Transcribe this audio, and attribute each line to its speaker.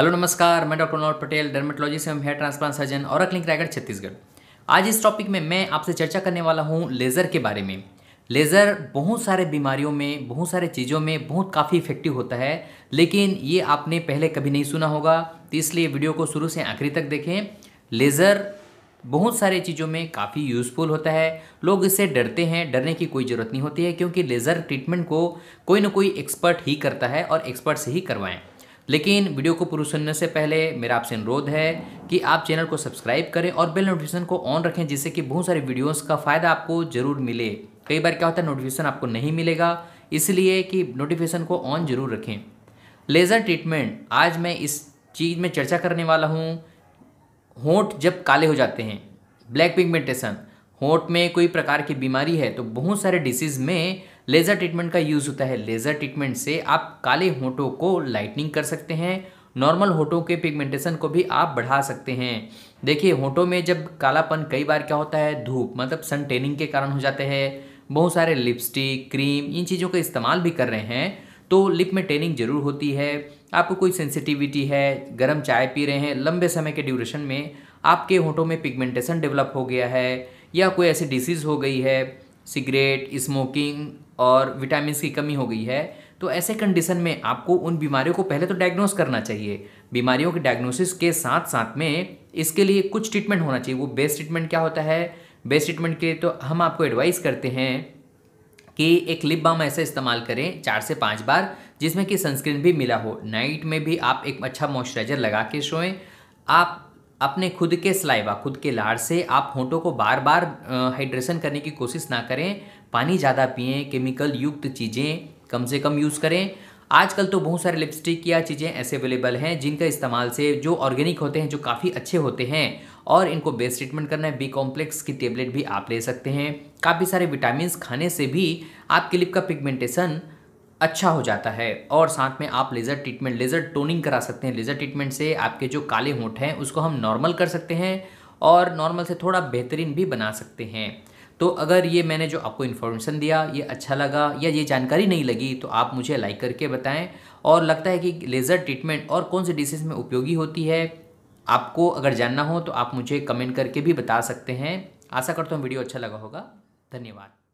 Speaker 1: hello नमस्कार मैं doctor मनोहर Patel dermatology से हम हेयर ट्रांसप्लांट सर्जन और अक्लिंग रायगढ़ छत्तीसगढ़ आज इस टॉपिक में मैं आपसे चर्चा करने वाला हूँ लेज़र के बारे में लेज़र बहुत सारे बीमारियों में बहुत सारे चीज़ों में बहुत काफ़ी इफेक्टिव होता है लेकिन ये आपने पहले कभी नहीं सुना होगा तो इसलिए वीडियो को शुरू से आखिरी तक देखें लेज़र बहुत सारे चीज़ों में काफ़ी यूज़फुल होता है लोग इससे डरते हैं डरने की कोई ज़रूरत नहीं होती है क्योंकि लेज़र ट्रीटमेंट को कोई ना कोई एक्सपर्ट ही करता है और एक्सपर्ट से ही करवाएं लेकिन वीडियो को पूरा सुनने से पहले मेरा आपसे अनुरोध है कि आप चैनल को सब्सक्राइब करें और बेल नोटिफिकेशन को ऑन रखें जिससे कि बहुत सारे वीडियोस का फ़ायदा आपको ज़रूर मिले कई बार क्या होता है नोटिफिकेशन आपको नहीं मिलेगा इसलिए कि नोटिफिकेशन को ऑन जरूर रखें लेज़र ट्रीटमेंट आज मैं इस चीज़ में चर्चा करने वाला हूँ होंठ जब काले हो जाते हैं ब्लैक पिगमेंटेशन होट में कोई प्रकार की बीमारी है तो बहुत सारे डिसीज़ में लेज़र ट्रीटमेंट का यूज़ होता है लेज़र ट्रीटमेंट से आप काले होटों को लाइटनिंग कर सकते हैं नॉर्मल होठों के पिगमेंटेशन को भी आप बढ़ा सकते हैं देखिए होठों में जब कालापन कई बार क्या होता है धूप मतलब सन टेनिंग के कारण हो जाते हैं बहुत सारे लिपस्टिक क्रीम इन चीज़ों का इस्तेमाल भी कर रहे हैं तो लिप में टेनिंग जरूर होती है आपको कोई सेंसिटिविटी है गर्म चाय पी रहे हैं लंबे समय के ड्यूरेशन में आपके होठों में पिगमेंटेशन डेवलप हो गया है या कोई ऐसी डिसीज़ हो गई है सिगरेट स्मोकिंग और विटामिन की कमी हो गई है तो ऐसे कंडीशन में आपको उन बीमारियों को पहले तो डायग्नोस करना चाहिए बीमारियों के डायग्नोसिस के साथ साथ में इसके लिए कुछ ट्रीटमेंट होना चाहिए वो बेस्ट ट्रीटमेंट क्या होता है बेस्ट ट्रीटमेंट के लिए तो हम आपको एडवाइस करते हैं कि एक लिप बाम ऐसा इस्तेमाल करें चार से पाँच बार जिसमें कि सनस्क्रीन भी मिला हो नाइट में भी आप एक अच्छा मॉइस्चराइजर लगा के सोएं आप अपने खुद के सलाइवा खुद के लार से आप होंठों को बार बार हाइड्रेशन करने की कोशिश ना करें पानी ज़्यादा पिए केमिकल युक्त चीज़ें कम से कम यूज़ करें आजकल तो बहुत सारे लिपस्टिक या चीज़ें ऐसे अवेलेबल हैं जिनका इस्तेमाल से जो ऑर्गेनिक होते हैं जो काफ़ी अच्छे होते हैं और इनको बेस्ट ट्रीटमेंट करना है बी कॉम्प्लेक्स की टेबलेट भी आप ले सकते हैं काफ़ी सारे विटामिन खाने से भी आपकी लिप का पिगमेंटेशन अच्छा हो जाता है और साथ में आप लेज़र ट्रीटमेंट लेज़र टोनिंग करा सकते हैं लेज़र ट्रीटमेंट से आपके जो काले होंठ हैं उसको हम नॉर्मल कर सकते हैं और नॉर्मल से थोड़ा बेहतरीन भी बना सकते हैं तो अगर ये मैंने जो आपको इन्फॉर्मेशन दिया ये अच्छा लगा या ये जानकारी नहीं लगी तो आप मुझे लाइक करके बताएं और लगता है कि लेज़र ट्रीटमेंट और कौन से डिशेज़ में उपयोगी होती है आपको अगर जानना हो तो आप मुझे कमेंट करके भी बता सकते हैं आशा करता हूँ वीडियो अच्छा लगा होगा धन्यवाद